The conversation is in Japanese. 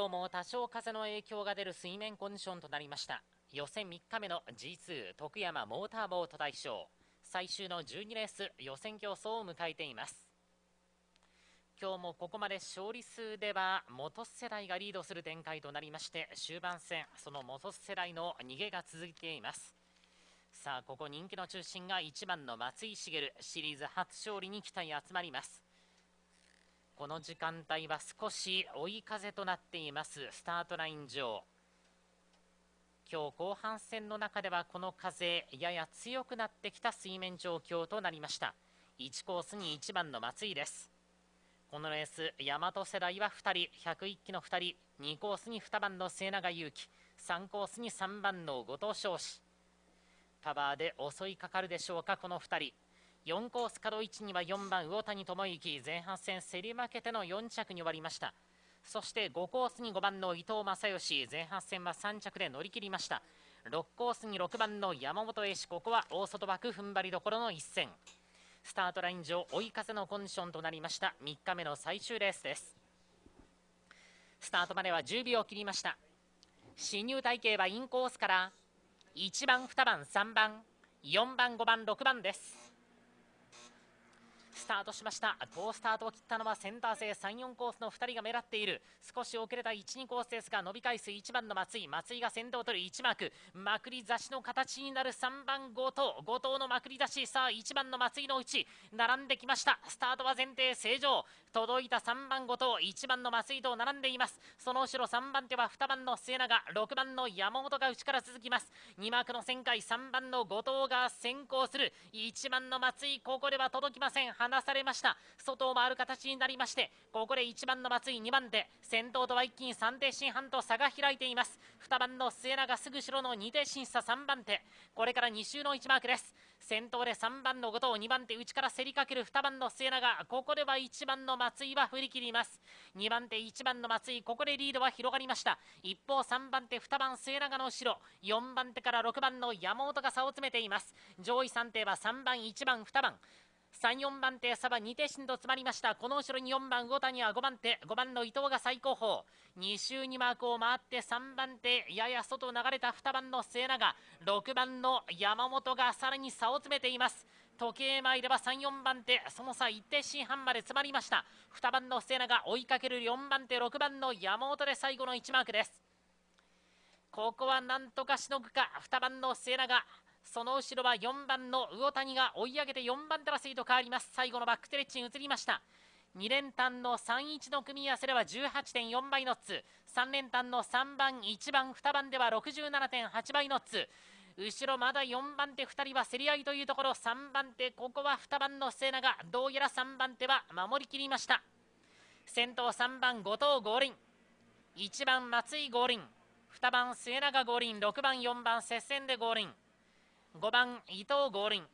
今日も多少風の影響が出る水面コンディションとなりました予選3日目の G2 徳山モーターボート大賞最終の12レース予選競争を迎えています今日もここまで勝利数では元世代がリードする展開となりまして終盤戦その元世代の逃げが続いていますさあここ人気の中心が1番の松井茂シリーズ初勝利に期待集まりますこの時間帯は少し追い風となっていますスタートライン上今日後半戦の中ではこの風やや強くなってきた水面状況となりました1コースに1番の松井ですこのレース大和世代は2人101期の2人2コースに2番の末永祐希3コースに3番の後藤翔子パワーで襲いかかるでしょうかこの2人4コース角1には4番魚谷智之前半戦競り負けての4着に終わりましたそして5コースに5番の伊藤正義前半戦は3着で乗り切りました6コースに6番の山本栄志ここは大外枠踏ん張りどころの一戦スタートライン上追い風のコンディションとなりました3日目の最終レースですスタートまでは10秒を切りました進入体系はインコースから1番2番3番4番5番6番ですスタートしました好スタートを切ったのはセンター制34コースの2人が狙っている少し遅れた12コースですが伸び回数1番の松井松井が先頭を取る1マークまくり差しの形になる3番後藤後藤のまくり出しさあ1番の松井のうち並んできましたスタートは前提正常届いた3番後藤1番の松井と並んでいますその後ろ3番手は2番の末永6番の山本が内から続きます2マークの旋回3番の後藤が先行する1番の松井ここでは届きません離されました外を回る形になりましてここで1番の松井2番手先頭とは一気に3手進半と差が開いています2番の末永すぐ後ろの2手審査3番手これから2周の1マークです先頭で3番の後藤2番手内から競りかける2番の末永ここでは1番の松井は振り切ります2番手1番の松井ここでリードは広がりました一方3番手2番末永の後ろ4番手から6番の山本が差を詰めています上位3手は3番1番2番3、4番手、サバ2手進と詰まりました。この後ろに4番、魚谷は5番手、5番の伊藤が最高峰。2周にマークを回って3番手、やや外流れた2番の末永、6番の山本がさらに差を詰めています。時計前では3、4番手、その差1定進半まで詰まりました。2番の末永、追いかける4番手、6番の山本で最後の1マークです。ここはなんとかしのぐか、2番の末永。その後ろは4番の魚谷が追い上げて4番手争いと変わります最後のバックテレッチに移りました2連単の31の組み合わせでは18.4倍ノッツ3連単の3番1番2番では67.8倍ノッツ後ろまだ4番手2人は競り合いというところ3番手ここは2番の末永どうやら3番手は守りきりました先頭3番後藤合輪1番松井合輪2番末永合輪6番4番接戦で合輪5番伊藤合林